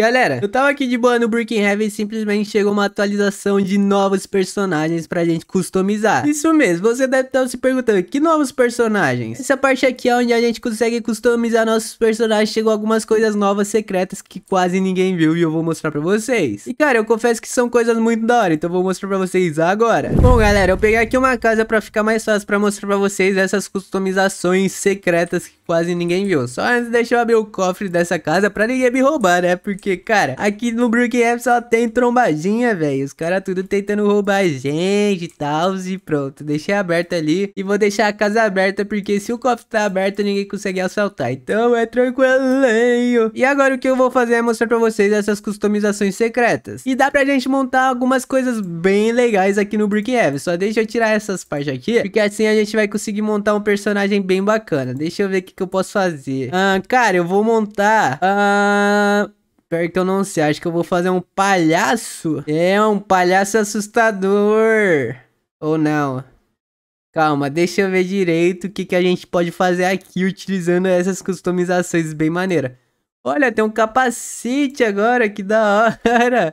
Galera, eu tava aqui de boa no Broken Heaven e simplesmente chegou uma atualização de novos personagens pra gente customizar. Isso mesmo, você deve estar se perguntando, que novos personagens? Essa parte aqui é onde a gente consegue customizar nossos personagens, chegou algumas coisas novas secretas que quase ninguém viu e eu vou mostrar pra vocês. E cara, eu confesso que são coisas muito da hora, então vou mostrar pra vocês agora. Bom galera, eu peguei aqui uma casa pra ficar mais fácil pra mostrar pra vocês essas customizações secretas que quase ninguém viu. Só antes deixa eu abrir o cofre dessa casa pra ninguém me roubar, né? Porque porque, cara, aqui no Brookhaven só tem trombadinha, velho. Os caras tudo tentando roubar a gente e tal. E pronto, deixei aberto ali. E vou deixar a casa aberta, porque se o cofre tá aberto, ninguém consegue assaltar. Então é tranquilinho. E agora o que eu vou fazer é mostrar pra vocês essas customizações secretas. E dá pra gente montar algumas coisas bem legais aqui no Brookhaven. Só deixa eu tirar essas partes aqui, porque assim a gente vai conseguir montar um personagem bem bacana. Deixa eu ver o que, que eu posso fazer. Ah, cara, eu vou montar... Ah... Pior que eu não sei, acho que eu vou fazer um palhaço. É, um palhaço assustador. Ou não? Calma, deixa eu ver direito o que, que a gente pode fazer aqui utilizando essas customizações bem maneira. Olha, tem um capacete agora, que da hora.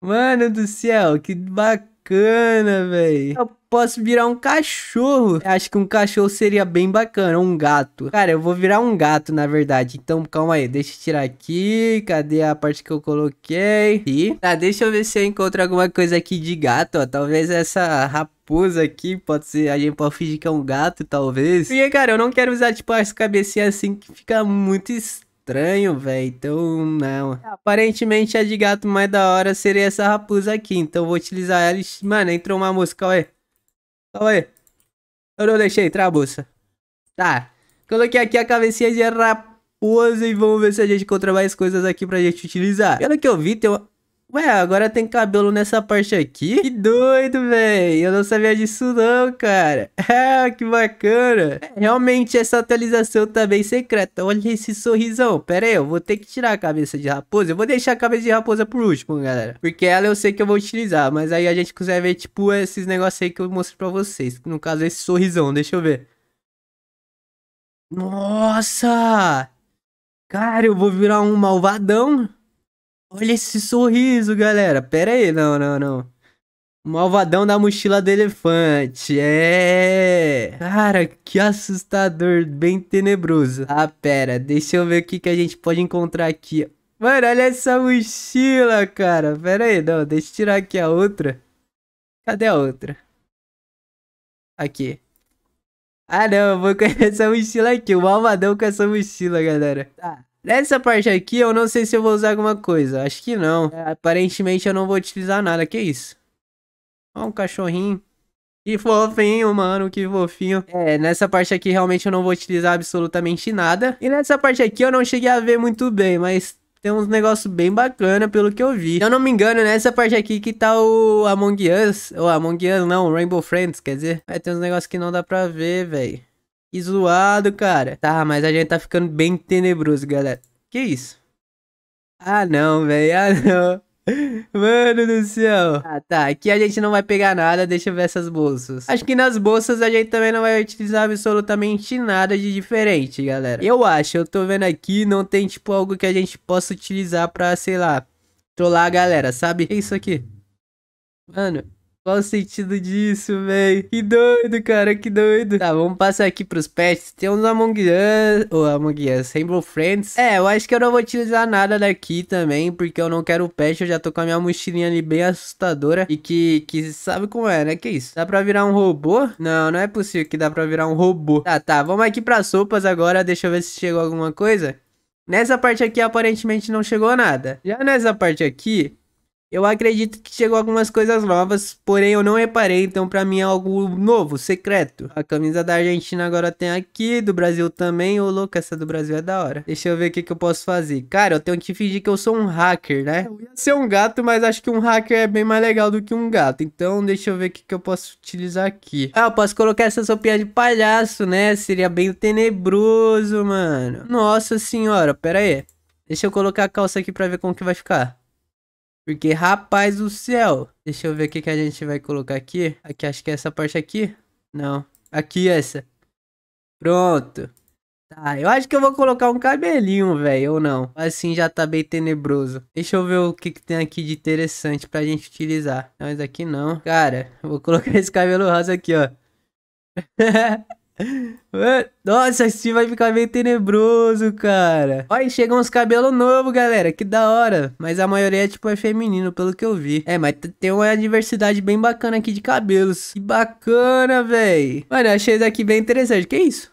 Mano do céu, que bacana, velho posso virar um cachorro. Acho que um cachorro seria bem bacana, um gato. Cara, eu vou virar um gato, na verdade. Então, calma aí, deixa eu tirar aqui. Cadê a parte que eu coloquei? E, tá, deixa eu ver se eu encontro alguma coisa aqui de gato, ó. Talvez essa rapaz aqui, pode ser, a gente pode fingir que é um gato, talvez. E cara, eu não quero usar, tipo, as cabecinhas assim, que fica muito estranho, velho, então não. Aparentemente, a de gato mais da hora seria essa raposa aqui, então vou utilizar ela. Mano, entrou uma mosca, olha. Calma aí. Eu não deixei, entrar, trabuça. Tá. Coloquei aqui a cabecinha de raposa e vamos ver se a gente encontra mais coisas aqui pra gente utilizar. Pelo que eu vi, tem uma... Ué, agora tem cabelo nessa parte aqui? Que doido, velho. Eu não sabia disso não, cara. Ah, que bacana. É, realmente, essa atualização tá bem secreta. Olha esse sorrisão. Pera aí, eu vou ter que tirar a cabeça de raposa. Eu vou deixar a cabeça de raposa por último, galera. Porque ela eu sei que eu vou utilizar. Mas aí a gente quiser ver, tipo, esses negócios aí que eu mostro pra vocês. No caso, esse sorrisão. Deixa eu ver. Nossa! Cara, eu vou virar um malvadão. Olha esse sorriso, galera. Pera aí, não, não, não. O malvadão da mochila do elefante. É. Cara, que assustador. Bem tenebroso. Ah, pera. Deixa eu ver o que, que a gente pode encontrar aqui. Mano, olha essa mochila, cara. Pera aí, não. Deixa eu tirar aqui a outra. Cadê a outra? Aqui. Ah, não. Eu vou com essa mochila aqui. O malvadão com essa mochila, galera. Tá. Nessa parte aqui, eu não sei se eu vou usar alguma coisa. Acho que não. É, aparentemente, eu não vou utilizar nada. Que isso? Ó, um cachorrinho. Que fofinho, mano, que fofinho. É, nessa parte aqui realmente eu não vou utilizar absolutamente nada. E nessa parte aqui eu não cheguei a ver muito bem, mas tem uns negócios bem bacana pelo que eu vi. Se eu não me engano, nessa parte aqui que tá o Among Us, ou Among Us não, Rainbow Friends, quer dizer. Aí tem uns negócios que não dá pra ver, velho. Que zoado, cara. Tá, mas a gente tá ficando bem tenebroso, galera. Que isso? Ah, não, velho. Ah, não. Mano do céu. Ah, tá. Aqui a gente não vai pegar nada. Deixa eu ver essas bolsas. Acho que nas bolsas a gente também não vai utilizar absolutamente nada de diferente, galera. Eu acho. Eu tô vendo aqui. Não tem, tipo, algo que a gente possa utilizar pra, sei lá, trollar a galera, sabe? Que é isso aqui? Mano, qual o sentido disso, velho? Que doido, cara, que doido. Tá, vamos passar aqui pros pets. Tem uns Among Us, ou Among Us, Rainbow Friends. É, eu acho que eu não vou utilizar nada daqui também, porque eu não quero pet. Eu já tô com a minha mochilinha ali bem assustadora e que, que sabe como é, né? Que isso? Dá pra virar um robô? Não, não é possível que dá pra virar um robô. Tá, tá, vamos aqui pras sopas agora. Deixa eu ver se chegou alguma coisa. Nessa parte aqui, aparentemente, não chegou nada. Já nessa parte aqui, eu acredito que chegou algumas coisas novas, porém eu não reparei, então para mim é algo novo, secreto. A camisa da Argentina agora tem aqui, do Brasil também. Ô, louco, essa do Brasil é da hora. Deixa eu ver o que, que eu posso fazer. Cara, eu tenho que fingir que eu sou um hacker, né? Eu ia ser um gato, mas acho que um hacker é bem mais legal do que um gato. Então deixa eu ver o que, que eu posso utilizar aqui. Ah, eu posso colocar essa sopinha de palhaço, né? Seria bem tenebroso, mano. Nossa senhora, pera aí. Deixa eu colocar a calça aqui pra ver como que vai ficar. Porque, rapaz do céu. Deixa eu ver o que, que a gente vai colocar aqui. Aqui, acho que é essa parte aqui. Não. Aqui, essa. Pronto. Tá, eu acho que eu vou colocar um cabelinho, velho, ou não. Assim já tá bem tenebroso. Deixa eu ver o que, que tem aqui de interessante pra gente utilizar. Mas aqui não. Cara, eu vou colocar esse cabelo rosa aqui, ó. Nossa, assim vai ficar meio tenebroso, cara. Olha, chegam uns cabelos novos, galera. Que da hora. Mas a maioria, tipo, é feminino, pelo que eu vi. É, mas tem uma diversidade bem bacana aqui de cabelos. Que bacana, velho. Mano, eu achei esse aqui bem interessante. Que isso?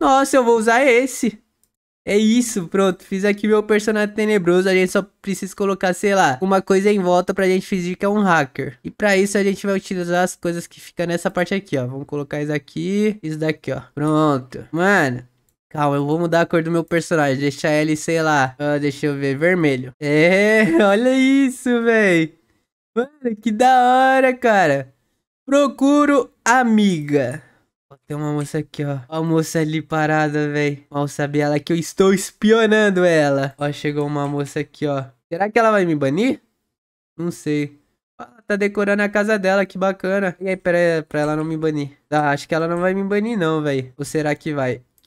Nossa, eu vou usar esse. É isso, pronto. Fiz aqui meu personagem tenebroso. A gente só precisa colocar, sei lá, uma coisa em volta pra gente fingir que é um hacker. E pra isso a gente vai utilizar as coisas que ficam nessa parte aqui, ó. Vamos colocar isso aqui, isso daqui, ó. Pronto. Mano, Calma, eu vou mudar a cor do meu personagem. Deixar ele, sei lá. Ah, deixa eu ver, vermelho. É, olha isso, velho. Mano, que da hora, cara. Procuro amiga. Tem uma moça aqui, ó. a moça ali parada, velho. Mal sabe ela que eu estou espionando ela. Ó, chegou uma moça aqui, ó. Será que ela vai me banir? Não sei. Ela tá decorando a casa dela, que bacana. E aí, pera pra ela não me banir. Tá, ah, acho que ela não vai me banir não, velho. Ou será que vai?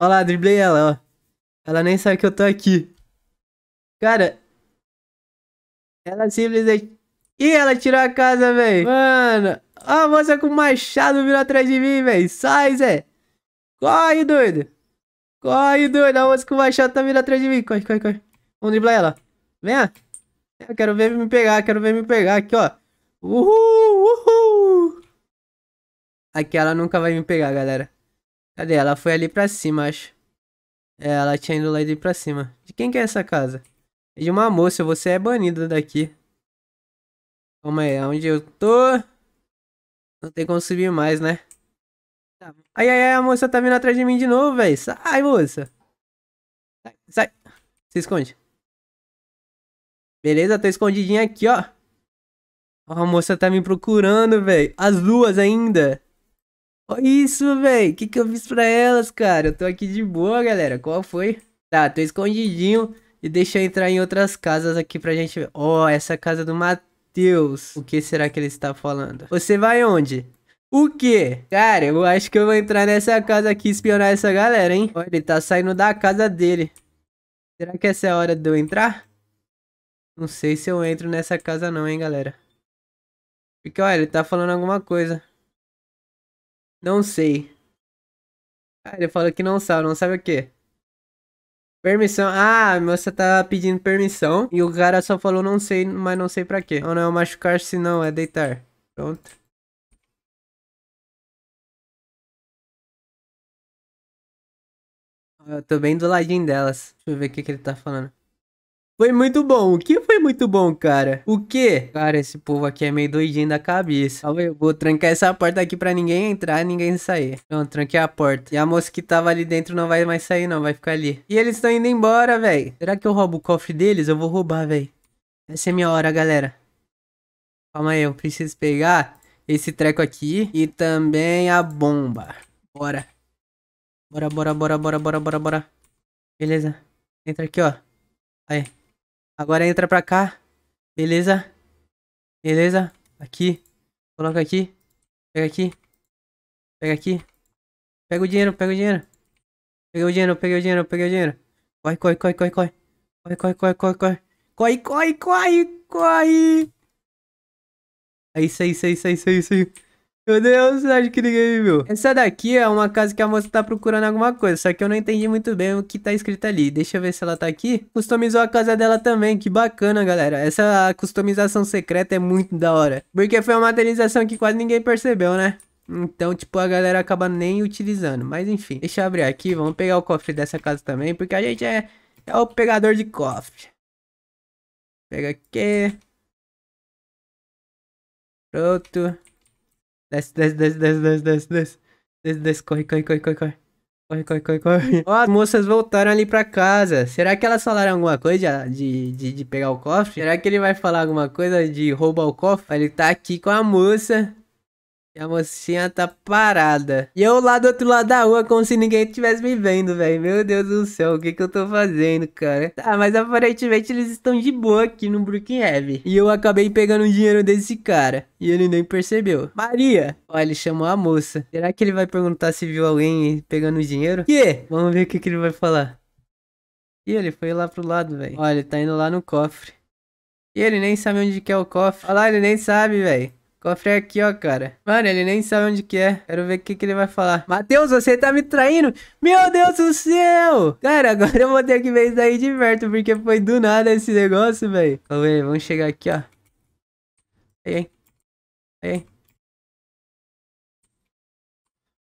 Olha lá, driblei ela, ó. Ela nem sabe que eu tô aqui. Cara, ela simplesmente... É Ih, ela tirou a casa, véi. Mano, a moça com machado virou atrás de mim, véi. Sai, Zé. Corre, doido. Corre, doido. A moça com machado tá virando atrás de mim. Corre, corre, corre. Vamos driblar ela. Vem, Eu quero ver me pegar, quero ver me pegar. Aqui, ó. Uhul, uhul. Aqui ela nunca vai me pegar, galera. Cadê? Ela foi ali pra cima, acho. É, ela tinha ido lá ali pra cima. De quem que é essa casa? É de uma moça. Você é banida daqui. Calma aí. Onde eu tô? Não tem como subir mais, né? Ai, ai, ai. A moça tá vindo atrás de mim de novo, velho. Sai, moça. Sai, sai. Se esconde. Beleza, tô escondidinha aqui, ó. Ó, a moça tá me procurando, velho. As duas ainda. Olha isso, velho. O que, que eu fiz pra elas, cara? Eu tô aqui de boa, galera. Qual foi? Tá, tô escondidinho. E deixa eu entrar em outras casas aqui pra gente ver. Ó, oh, essa casa do Matheus. O que será que ele está falando? Você vai onde? O quê? Cara, eu acho que eu vou entrar nessa casa aqui e espionar essa galera, hein? Olha, ele tá saindo da casa dele. Será que essa é a hora de eu entrar? Não sei se eu entro nessa casa não, hein, galera. Porque, olha, ele tá falando alguma coisa. Não sei. Ah, ele falou que não sabe. Não sabe o quê? Permissão. Ah, a moça tá pedindo permissão. E o cara só falou não sei, mas não sei pra quê. Não, não é machucar-se não, é deitar. Pronto. Eu tô bem do ladinho delas. Deixa eu ver o que, que ele tá falando. Foi muito bom. O que foi muito bom, cara? O que? Cara, esse povo aqui é meio doidinho da cabeça. Eu vou trancar essa porta aqui pra ninguém entrar, ninguém sair. Então, tranquei a porta. E a moça que tava ali dentro não vai mais sair, não. Vai ficar ali. E eles estão indo embora, velho. Será que eu roubo o cofre deles? Eu vou roubar, velho. Essa é minha hora, galera. Calma aí, eu preciso pegar esse treco aqui. E também a bomba. Bora. Bora, bora, bora, bora, bora, bora, bora. Beleza. Entra aqui, ó. Aí. Agora entra pra cá. Beleza? Beleza? Aqui. Coloca aqui. Pega aqui. Pega aqui. Pega o dinheiro, pega o dinheiro. pega o dinheiro, pega o dinheiro, pega o dinheiro. Corre, corre, corre, corre, corre. Corre, corre, corre, corre, corre. Corre, corre, corre, corre. É isso, é isso, é isso, é isso, é isso. Meu Deus, acho que ninguém viu. Essa daqui é uma casa que a moça tá procurando alguma coisa, só que eu não entendi muito bem o que tá escrito ali. Deixa eu ver se ela tá aqui. Customizou a casa dela também, que bacana, galera. Essa customização secreta é muito da hora. Porque foi uma materialização que quase ninguém percebeu, né? Então, tipo, a galera acaba nem utilizando. Mas enfim, deixa eu abrir aqui. Vamos pegar o cofre dessa casa também, porque a gente é, é o pegador de cofre. Pega aqui. Pronto. Desce, desce, desce, desce, desce, desce, desce. Desce, desce, corre, corre, corre, corre, corre. Corre, corre, corre, corre. Ó, as moças voltaram ali pra casa. Será que elas falaram alguma coisa de, de, de pegar o cofre? Será que ele vai falar alguma coisa de roubar o cofre? Ele tá aqui com a moça. E a mocinha tá parada. E eu lá do outro lado da rua, como se ninguém estivesse me vendo, velho. Meu Deus do céu, o que que eu tô fazendo, cara? Ah, mas aparentemente eles estão de boa aqui no Brookhaven. E eu acabei pegando o dinheiro desse cara. E ele nem percebeu. Maria! Olha, ele chamou a moça. Será que ele vai perguntar se viu alguém pegando o dinheiro? Que? Vamos ver o que que ele vai falar. Ih, ele foi lá pro lado, velho. Olha, ele tá indo lá no cofre. E ele nem sabe onde que é o cofre. Olha lá, ele nem sabe, velho. Cofre é aqui, ó, cara. Mano, ele nem sabe onde que é. Quero ver o que, que ele vai falar. Matheus, você tá me traindo? Meu Deus do céu! Cara, agora eu vou ter que ver isso daí de perto, porque foi do nada esse negócio, velho. Vamos ver, vamos chegar aqui, ó. Aí, aí.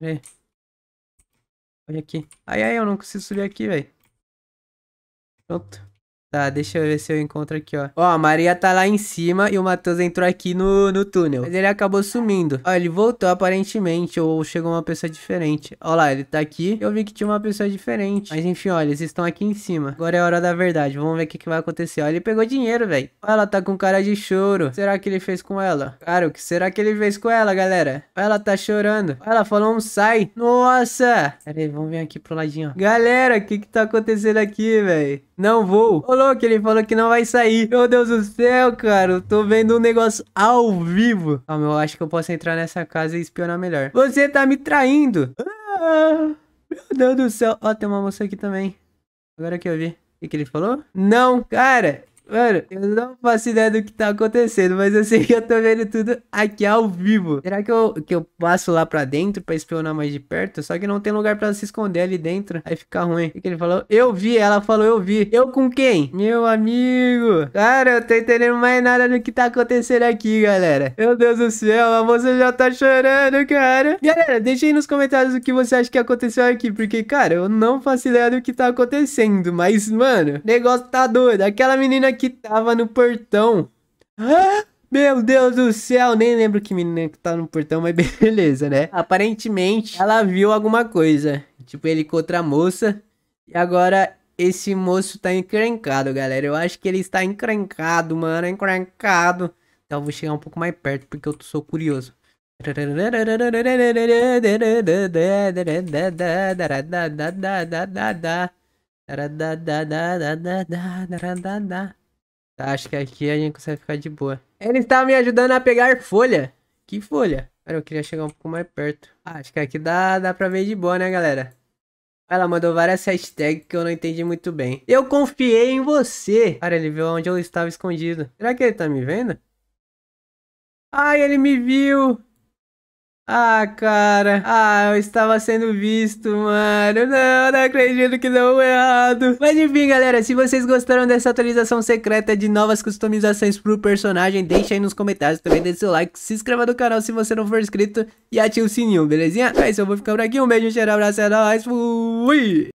Aí. Olha aqui. Ai, ai, eu não consigo subir aqui, velho. Pronto. Tá, deixa eu ver se eu encontro aqui, ó. Ó, a Maria tá lá em cima e o Matheus entrou aqui no, no túnel. Mas ele acabou sumindo. Ó, ele voltou aparentemente, ou chegou uma pessoa diferente. Ó lá, ele tá aqui. Eu vi que tinha uma pessoa diferente. Mas enfim, ó, eles estão aqui em cima. Agora é a hora da verdade. Vamos ver o que, que vai acontecer. Ó, ele pegou dinheiro, velho. Ela tá com cara de choro. Será que ele fez com ela? Cara, o que será que ele fez com ela, galera? Ela tá chorando. Ela falou um sai. Nossa! Pera aí, vamos vir aqui pro ladinho, ó. Galera, o que que tá acontecendo aqui, velho? Não vou. Ô, que ele falou que não vai sair. Meu Deus do céu, cara. tô vendo um negócio ao vivo. Calma, eu acho que eu posso entrar nessa casa e espionar melhor. Você tá me traindo. Ah, meu Deus do céu. Ó, tem uma moça aqui também. Agora que eu vi. O que, que ele falou? Não, cara, Mano, eu não faço ideia do que tá acontecendo, mas eu sei que eu tô vendo tudo aqui ao vivo. Será que eu, que eu passo lá pra dentro pra espionar mais de perto? Só que não tem lugar pra se esconder ali dentro. Aí fica ruim. O que, que ele falou? Eu vi, ela falou eu vi. Eu com quem? Meu amigo. Cara, eu tô entendendo mais nada do que tá acontecendo aqui, galera. Meu Deus do céu, a moça já tá chorando, cara. Galera, deixa aí nos comentários o que você acha que aconteceu aqui, porque, cara, eu não faço ideia do que tá acontecendo. Mas, mano, o negócio tá doido. Aquela menina aqui que tava no portão. meu Deus do céu, nem lembro que menina que tava tá no portão, mas beleza, né? Aparentemente, ela viu alguma coisa. Tipo, ele com outra moça. E agora esse moço tá encrencado, galera. Eu acho que ele está encrencado, mano. Encrencado. Então eu vou chegar um pouco mais perto porque eu sou curioso. Acho que aqui a gente consegue ficar de boa. Ele está me ajudando a pegar folha. Que folha? Cara, eu queria chegar um pouco mais perto. Ah, acho que aqui dá, dá pra ver de boa, né, galera? Ela mandou várias hashtags que eu não entendi muito bem. Eu confiei em você. Cara, ele viu onde eu estava escondido. Será que ele tá me vendo? Ai, ah, ele me viu. Ah, cara. Ah, eu estava sendo visto, mano. Não, não acredito que deu errado. Mas enfim, galera, se vocês gostaram dessa atualização secreta de novas customizações pro personagem, deixa aí nos comentários também, deixa seu like, se inscreva no canal se você não for inscrito e ative o sininho, belezinha? É isso, eu vou ficar por aqui. Um beijo, um cheiro, um abraço, é nóis, fui!